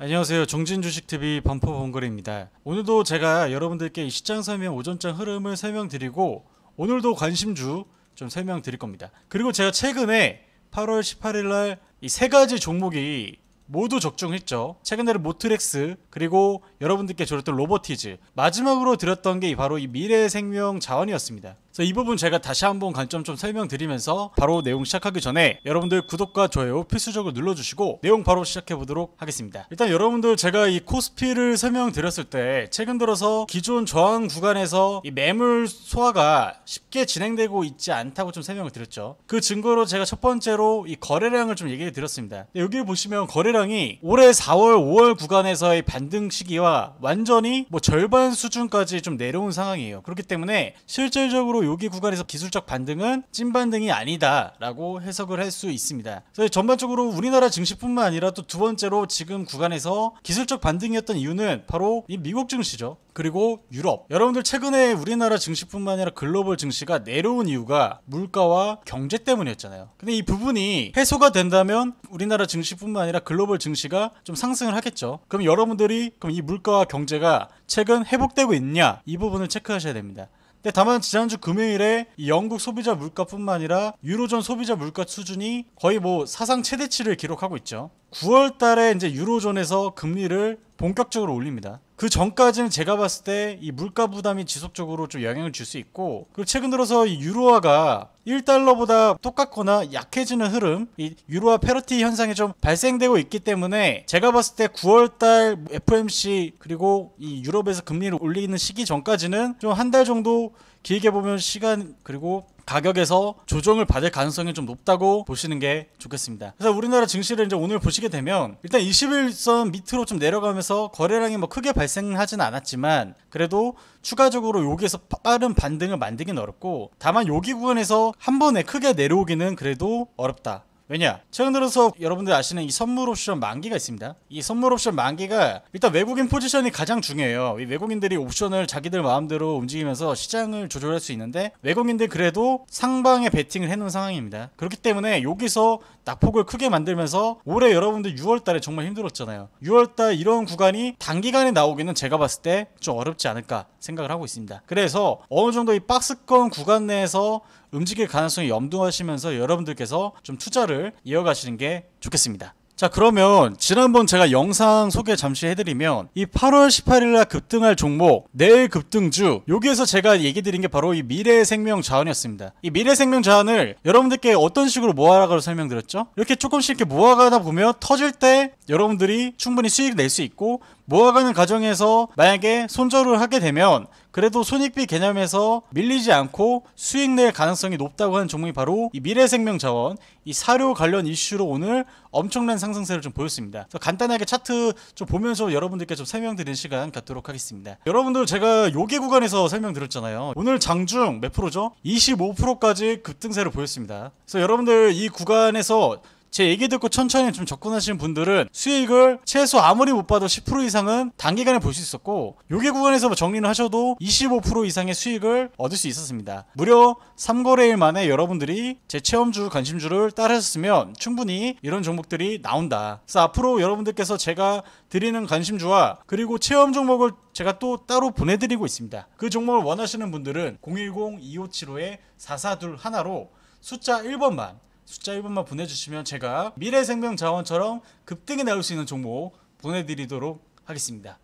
안녕하세요. 정진주식TV 반포봉거리입니다. 오늘도 제가 여러분들께 시장 설명 오전장 흐름을 설명드리고 오늘도 관심주 좀 설명드릴 겁니다. 그리고 제가 최근에 8월 18일날 이 세 가지 종목이 모두 적중했죠. 최근에 모트렉스 그리고 여러분들께 드렸던 로버티즈 마지막으로 드렸던 게 바로 이 미래생명 자원이었습니다. 이 부분 제가 다시 한번 관점 좀 설명드리면서 바로 내용 시작하기 전에 여러분들 구독과 좋아요 필수적으로 눌러주시고 내용 바로 시작해 보도록 하겠습니다. 일단 여러분들 제가 이 코스피를 설명드렸을 때 최근 들어서 기존 저항 구간에서 이 매물 소화가 쉽게 진행되고 있지 않다고 좀 설명을 드렸죠. 그 증거로 제가 첫 번째로 이 거래량을 좀 얘기해 드렸습니다. 여기 보시면 거래량이 올해 4월, 5월 구간에서의 반등 시기와 완전히 뭐 절반 수준까지 좀 내려온 상황이에요. 그렇기 때문에 실질적으로 여기 구간에서 기술적 반등은 찐반등이 아니다라고 해석을 할 수 있습니다. 그래서 전반적으로 우리나라 증시뿐만 아니라 또 두 번째로 지금 구간에서 기술적 반등이었던 이유는 바로 이 미국 증시죠. 그리고 유럽. 여러분들 최근에 우리나라 증시뿐만 아니라 글로벌 증시가 내려온 이유가 물가와 경제 때문이었잖아요. 근데 이 부분이 해소가 된다면 우리나라 증시뿐만 아니라 글로벌 증시가 좀 상승을 하겠죠. 그럼 여러분들이 그럼 이 물가와 경제가 최근 회복되고 있냐 이 부분을 체크하셔야 됩니다. 예, 다만 지난주 금요일에 영국 소비자 물가뿐만 아니라 유로존 소비자 물가 수준이 거의 뭐 사상 최대치를 기록하고 있죠. 9월 달에 이제 유로존에서 금리를 본격적으로 올립니다. 그 전까지는 제가 봤을 때 이 물가 부담이 지속적으로 좀 영향을 줄 수 있고 그리고 최근 들어서 이 유로화가 1달러보다 똑같거나 약해지는 흐름 이 유로화 패러티 현상이 좀 발생되고 있기 때문에 제가 봤을 때 9월달 FMC 그리고 이 유럽에서 금리를 올리는 시기 전까지는 좀 한 달 정도 길게 보면 시간 그리고 가격에서 조정을 받을 가능성이 좀 높다고 보시는 게 좋겠습니다. 그래서 우리나라 증시를 이제 오늘 보시게 되면 일단 21선 밑으로 좀 내려가면서 거래량이 뭐 크게 발생하진 않았지만 그래도 추가적으로 여기에서 빠른 반등을 만들긴 어렵고 다만 여기 구간에서 한 번에 크게 내려오기는 그래도 어렵다. 왜냐 최근 들어서 여러분들 아시는 이 선물 옵션 만기가 있습니다 이 선물 옵션 만기가 일단 외국인 포지션이 가장 중요해요 외국인들이 옵션을 자기들 마음대로 움직이면서 시장을 조절할 수 있는데 외국인들 그래도 상방에 베팅을 해놓은 상황입니다 그렇기 때문에 여기서 낙폭을 크게 만들면서 올해 여러분들 6월달에 정말 힘들었잖아요 6월달 이런 구간이 단기간에 나오기는 제가 봤을 때 좀 어렵지 않을까 생각을 하고 있습니다 그래서 어느 정도 이 박스권 구간 내에서 움직일 가능성이 염두하시면서 여러분들께서 좀 투자를 이어가시는 게 좋겠습니다. 자 그러면 지난번 제가 영상 소개 잠시 해드리면 이 8월 18일날 급등할 종목 내일 급등주 여기에서 제가 얘기 드린 게 바로 이 미래생명 자원이었습니다 이 미래생명 자원을 여러분들께 어떤 식으로 모아라고 설명드렸죠 이렇게 조금씩 이렇게 모아가다 보면 터질 때 여러분들이 충분히 수익 낼수 있고 모아가는 과정에서 만약에 손절을 하게 되면 그래도 손익비 개념에서 밀리지 않고 수익 낼 가능성이 높다고 하는 종목이 바로 이 미래생명자원 이 사료 관련 이슈로 오늘 엄청난 상승세를 좀 보였습니다. 그래서 간단하게 차트 좀 보면서 여러분들께 좀 설명드리는 시간 갖도록 하겠습니다. 여러분들 제가 요게 구간에서 설명드렸잖아요. 오늘 장중 몇 프로죠? 25%까지 급등세를 보였습니다. 그래서 여러분들 이 구간에서 제 얘기 듣고 천천히 좀 접근하시는 분들은 수익을 최소 아무리 못 봐도 10% 이상은 단기간에 볼 수 있었고 요게 구간에서 뭐 정리를 하셔도 25% 이상의 수익을 얻을 수 있었습니다. 무려 3거래일 만에 여러분들이 제 체험주 관심주를 따르셨으면 충분히 이런 종목들이 나온다. 그래서 앞으로 여러분들께서 제가 드리는 관심주와 그리고 체험 종목을 제가 또 따로 보내드리고 있습니다. 그 종목을 원하시는 분들은 010-2575-4421로 숫자 1번만 숫자 1번만 보내주시면 제가 미래생명자원처럼 급등이 나올 수 있는 종목 보내드리도록 하겠습니다.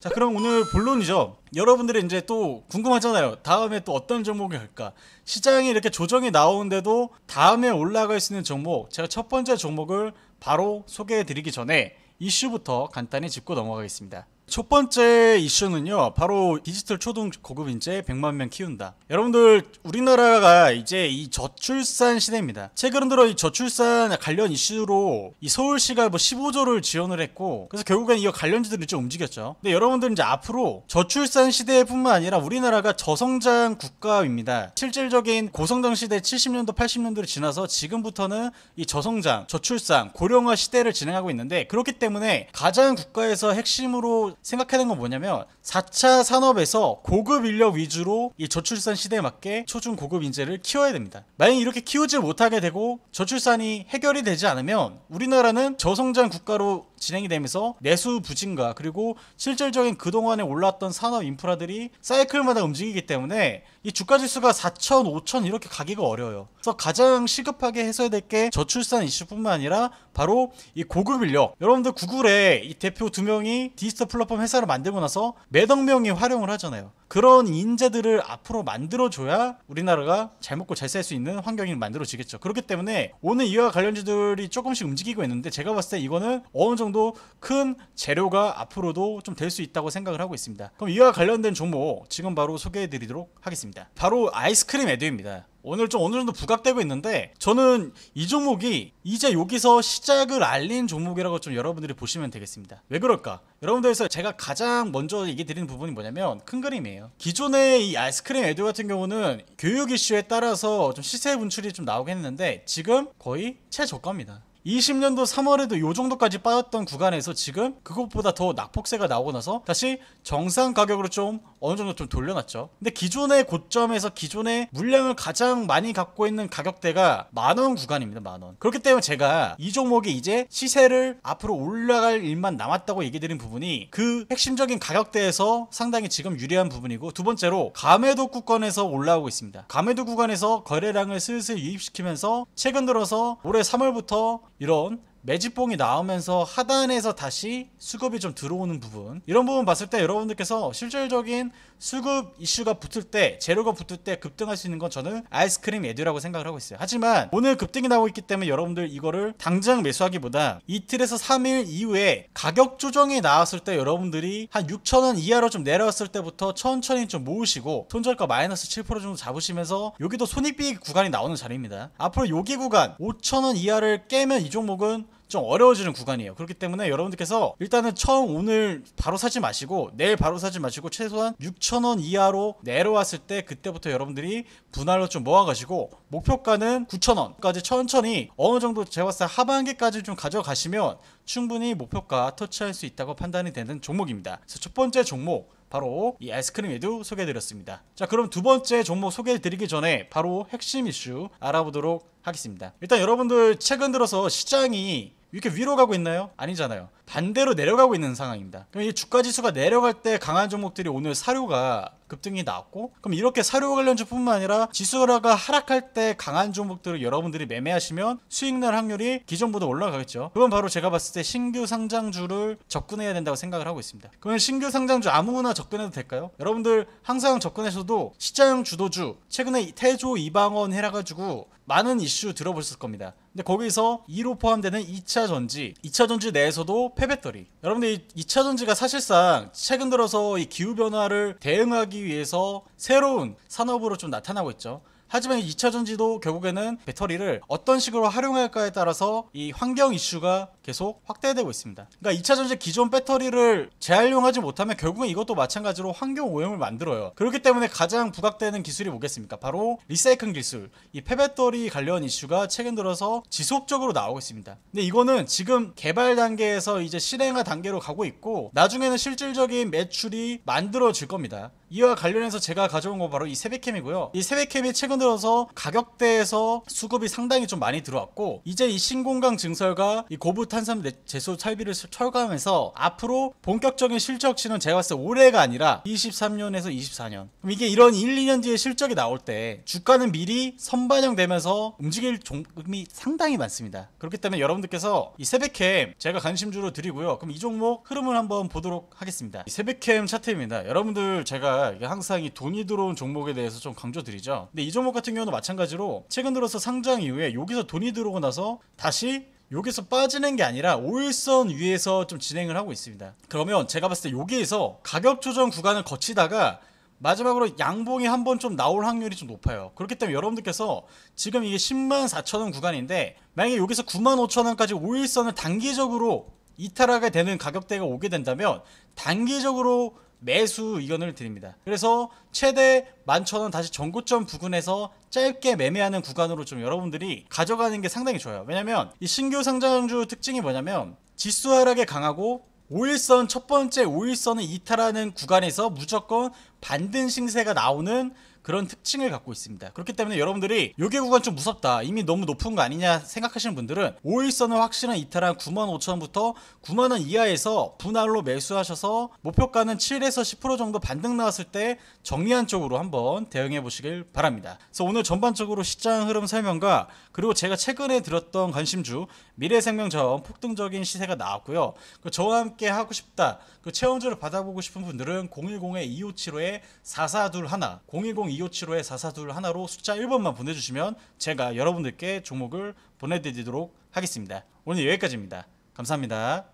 자 그럼 오늘 본론이죠 여러분들이 이제 또 궁금하잖아요 다음에 또 어떤 종목이 갈까 시장이 이렇게 조정이 나오는데도 다음에 올라갈 수 있는 종목 제가 첫 번째 종목을 바로 소개해 드리기 전에 이슈부터 간단히 짚고 넘어가겠습니다 첫 번째 이슈는요, 바로 디지털 초등 고급인재 100만 명 키운다. 여러분들, 우리나라가 이제 이 저출산 시대입니다. 최근 들어 이 저출산 관련 이슈로 이 서울시가 뭐 15조를 지원을 했고, 그래서 결국엔 이 관련주들이 좀 움직였죠. 근데 여러분들 이제 앞으로 저출산 시대뿐만 아니라 우리나라가 저성장 국가입니다. 실질적인 고성장 시대 70년도, 80년도를 지나서 지금부터는 이 저성장, 저출산, 고령화 시대를 진행하고 있는데, 그렇기 때문에 가장 국가에서 핵심으로 생각해야 되는 건 뭐냐면 4차 산업에서 고급 인력 위주로 이 저출산 시대에 맞게 초중 고급 인재를 키워야 됩니다. 만약 이렇게 키우지 못하게 되고 저출산이 해결이 되지 않으면 우리나라는 저성장 국가로 진행이 되면서 내수 부진과 그리고 실질적인 그동안에 올라왔던 산업 인프라들이 사이클마다 움직이기 때문에 이 주가 지수가 4천, 5천 이렇게 가기가 어려워요. 그래서 가장 시급하게 해소해야 될 게 저출산 이슈뿐만 아니라 바로 이 고급 인력. 여러분들 구글에 이 대표 두 명이 디지털 플랫폼 회사를 만들고 나서 매덕 명이 활용을 하잖아요. 그런 인재들을 앞으로 만들어줘야 우리나라가 잘 먹고 잘 살 수 있는 환경이 만들어지겠죠. 그렇기 때문에 오늘 이와 관련주들이 조금씩 움직이고 있는데 제가 봤을 때 이거는 어느 정도 큰 재료가 앞으로도 좀 될 수 있다고 생각을 하고 있습니다. 그럼 이와 관련된 종목 지금 바로 소개해드리도록 하겠습니다. 바로 아이스크림 에듀입니다. 오늘 좀 어느 정도 부각되고 있는데 저는 이 종목이 이제 여기서 시작을 알린 종목이라고 좀 여러분들이 보시면 되겠습니다. 왜 그럴까? 여러분들에서 제가 가장 먼저 얘기 드리는 부분이 뭐냐면 큰 그림이에요. 기존의 이 아이스크림 애들 같은 경우는 교육 이슈에 따라서 좀 시세 분출이 좀 나오긴 했는데 지금 거의 최저가입니다. 20년도 3월에도 요 정도까지 빠졌던 구간에서 지금 그것보다 더 낙폭세가 나오고 나서 다시 정상 가격으로 좀 어느 정도 좀 돌려놨죠. 근데 기존의 고점에서 기존의 물량을 가장 많이 갖고 있는 가격대가 만원 구간입니다. 만원. 그렇기 때문에 제가 이 종목이 이제 시세를 앞으로 올라갈 일만 남았다고 얘기 드린 부분이 그 핵심적인 가격대에서 상당히 지금 유리한 부분이고 두 번째로 감해도 구간에서 올라오고 있습니다. 감해도 구간에서 거래량을 슬슬 유입시키면서 최근 들어서 올해 3월부터 이런 매집봉이 나오면서 하단에서 다시 수급이 좀 들어오는 부분 이런 부분 봤을 때 여러분들께서 실질적인 수급 이슈가 붙을 때 재료가 붙을 때 급등할 수 있는 건 저는 아이스크림 에듀라고 생각을 하고 있어요 하지만 오늘 급등이 나오고 있기 때문에 여러분들 이거를 당장 매수하기보다 이틀에서 3일 이후에 가격 조정이 나왔을 때 여러분들이 한 6천원 이하로 좀 내려왔을 때부터 천천히 좀 모으시고 손절가 마이너스 7% 정도 잡으시면서 여기도 손익비 구간이 나오는 자리입니다 앞으로 여기 구간 5천원 이하를 깨면 이 종목은 좀 어려워지는 구간이에요. 그렇기 때문에 여러분들께서 일단은 처음 오늘 바로 사지 마시고 내일 바로 사지 마시고 최소한 6천원 이하로 내려왔을 때 그때부터 여러분들이 분할로 좀 모아가지고 목표가는 9천원까지 천천히 어느 정도 제가 봤을 때 하반기까지 좀 가져가시면 충분히 목표가 터치할 수 있다고 판단이 되는 종목입니다. 그래서 첫 번째 종목 바로 이 아이스크림에도 소개해드렸습니다. 자 그럼 두 번째 종목 소개해드리기 전에 바로 핵심 이슈 알아보도록 하겠습니다. 일단 여러분들 최근 들어서 시장이 이렇게 위로 가고 있나요? 아니잖아요. 반대로 내려가고 있는 상황입니다. 그럼 이 주가 지수가 내려갈 때 강한 종목들이 오늘 사료가 급등이 나왔고 그럼 이렇게 사료 관련주뿐만 아니라 지수가 하락할 때 강한 종목들을 여러분들이 매매하시면 수익 날 확률이 기존보다 올라가겠죠 그건 바로 제가 봤을 때 신규 상장주를 접근해야 된다고 생각을 하고 있습니다 그러면 신규 상장주 아무거나 접근해도 될까요? 여러분들 항상 접근해서도 시장형 주도주 최근에 태조 이방원 해라가지고 많은 이슈 들어보셨을 겁니다. 근데 거기서 2로 포함되는 2차 전지, 2차 전지 내에서도 폐배터리. 여러분들 이 2차 전지가 사실상 최근 들어서 이 기후 변화를 대응하기 위해서 새로운 산업으로 좀 나타나고 있죠. 하지만 2차 전지도 결국에는 배터리를 어떤 식으로 활용할까에 따라서 이 환경 이슈가 계속 확대되고 있습니다. 그러니까 2차 전지 기존 배터리를 재활용하지 못하면 결국은 이것도 마찬가지로 환경 오염을 만들어요. 그렇기 때문에 가장 부각되는 기술이 뭐겠습니까? 바로 리사이클 기술. 이 폐배터리 관련 이슈가 최근 들어서 지속적으로 나오고 있습니다. 근데 이거는 지금 개발 단계에서 이제 실행화 단계로 가고 있고 나중에는 실질적인 매출이 만들어질 겁니다. 이와 관련해서 제가 가져온 거 바로 이 세배캠이고요. 이 세배캠이 최근 들어서 가격대에서 수급이 상당히 좀 많이 들어왔고 이제 이 신공강 증설과 이 고부 탄산 제소 설비를 철거하면서 앞으로 본격적인 실적치는 제가 봤을 때 올해가 아니라 23년에서 24년. 그럼 이게 이런 1, 2년 뒤에 실적이 나올 때 주가는 미리 선반영되면서 움직일 종목이 상당히 많습니다. 그렇기 때문에 여러분들께서 이 세배캠 제가 관심주로 드리고요. 그럼 이 종목 흐름을 한번 보도록 하겠습니다. 이 세배캠 차트입니다. 여러분들 제가 제가 항상 이 돈이 들어온 종목에 대해서 좀 강조드리죠. 근데 이 종목 같은 경우는 마찬가지로 최근 들어서 상장 이후에 여기서 돈이 들어오고 나서 다시 여기서 빠지는 게 아니라 5일선 위에서 좀 진행을 하고 있습니다. 그러면 제가 봤을 때 여기에서 가격 조정 구간을 거치다가 마지막으로 양봉이 한번좀 나올 확률이 좀 높아요. 그렇기 때문에 여러분들께서 지금 이게 10만 4천원 구간인데 만약에 여기서 9만 5천원까지 5일선을 단기적으로 이탈하게 되는 가격대가 오게 된다면 단기적으로 매수 의견을 드립니다. 그래서 최대 11,000원 다시 전고점 부근에서 짧게 매매하는 구간으로 좀 여러분들이 가져가는 게 상당히 좋아요. 왜냐면 이 신규 상장주 특징이 뭐냐면 지수 하락에 강하고 5일선 첫 번째 5일선을 이탈하는 구간에서 무조건 반등 신세가 나오는 그런 특징을 갖고 있습니다. 그렇기 때문에 여러분들이 요게 구간 좀 무섭다. 이미 너무 높은 거 아니냐 생각하시는 분들은 5일선을 확실한 이탈한 95,000원부터 9만원 이하에서 분할로 매수하셔서 목표가는 7에서 10% 정도 반등 나왔을 때 정리한 쪽으로 한번 대응해 보시길 바랍니다. 그래서 오늘 전반적으로 시장 흐름 설명과 그리고 제가 최근에 들었던 관심주 미래생명자원 폭등적인 시세가 나왔고요. 그 저와 함께 하고 싶다. 그 체험주를 받아보고 싶은 분들은 0 1 0 2 5 7 5 4421 0 1 0 2 5 7 5 4421로 숫자 1번만 보내주시면 제가 여러분들께 종목을 보내드리도록 하겠습니다. 오늘 여기까지입니다. 감사합니다.